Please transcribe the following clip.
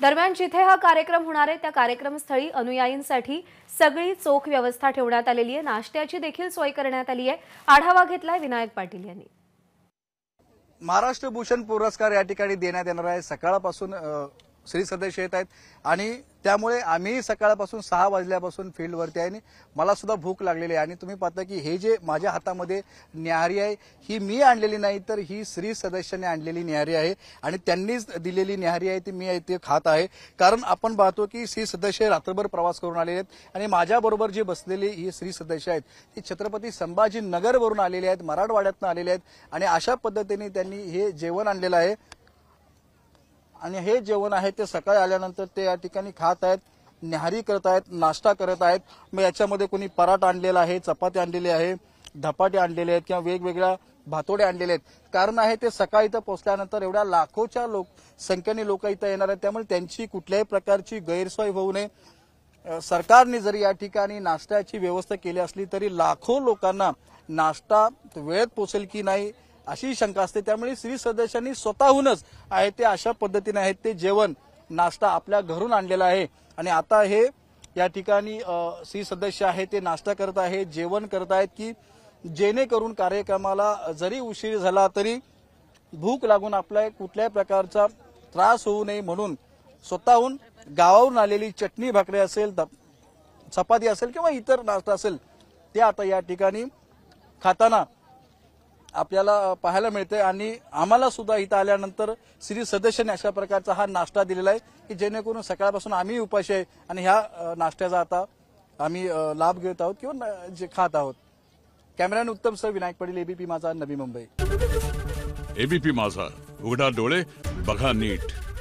दरम्यान जिथे हा कार्यक्रम होणार आहे त्या कार्यक्रमस्थळी अनुयायींसाठी सगळी चोख व्यवस्था ठेवण्यात आलेली आहे नाश्त्याची देखील सोय करण्यात आली आहे आढावा घेतलाय विनायक पाटील यांनी महाराष्ट्र भूषण पुरस्कार या ठिकाणी देण्यात येणार आहे सकाळपासून श्री सदस्य येत आहेत आणि त्यामुळे आम्ही सकाळपासून सहा वाजल्यापासून फील्डवरती आहे आणि मला सुद्धा भूक लागलेली आहे आणि तुम्ही पाहता की हे जे माझ्या हातामध्ये न्याहारी आहे ही मी आणलेली नाही तर ही श्री सदस्याने आणलेली न्याहारी आहे आणि त्यांनीच दिलेली न्याहारी आहे ती मी ते खात आहे कारण आपण पाहतो की श्री सदस्य रात्रभर प्रवास करून आलेले आहेत आणि माझ्याबरोबर जे बसलेली ही श्री सदस्य आहेत ती छत्रपती संभाजीनगरवरून आलेले आहेत मराठवाड्यातनं आलेले आहेत आणि अशा पद्धतीने त्यांनी हे जेवण आणलेलं आहे आणि हे जेवण आहे ते सकाळी आल्यानंतर ते या ठिकाणी खात आहेत न्याहारी करत आहेत नाश्ता करत आहेत मग याच्यामध्ये कोणी पराठा आणलेला आहे चपाती आणलेली आहे धपाटे आणलेले आहेत किंवा वेगवेगळ्या भातोडे आणलेले आहेत कारण आहे ते सकाळी इथं पोहोचल्यानंतर एवढ्या लाखोच्या लोक संख्येने लोक इथं येणार आहेत त्यामुळे त्यांची कुठल्याही प्रकारची गैरसोय होऊ नये सरकारने जरी या ठिकाणी नाश्त्याची व्यवस्था केली असली तरी लाखो लोकांना नाश्ता वेळेत पोचेल की नाही अशी शंका असते त्यामुळे श्री सदस्यांनी स्वतःहूनच आहे ते अशा पद्धतीने आहेत ते जेवण नाश्ता आपल्या घरून आणलेला आहे आणि आता हे या ठिकाणी श्री सदस्य आहे ते नाश्ता करत आहे जेवण करत आहेत की जेणेकरून कार्यक्रमाला जरी उशीर झाला तरी भूक लागून आपल्या कुठल्याही प्रकारचा त्रास होऊ नये म्हणून स्वतःहून गावावरून आलेली चटणी भाकरी असेल चपाती असेल किंवा इतर नाश्ता असेल ते आता या ठिकाणी खाताना आपल्याला पाहायला मिळते आणि आम्हाला सुद्धा इथं आल्यानंतर श्री सदस्यांनी अशा प्रकारचा हा नाश्ता दिलेला आहे की जेणेकरून सकाळपासून आम्ही उपाशी आहे आणि ह्या नाश्त्याचा आता आम्ही लाभ घेत आहोत किंवा जे खात आहोत कॅमेरान उत्तम सर विनायक पडील एबीपी माझा नवी मुंबई एबीपी माझा उघडा डोळे बघा नीट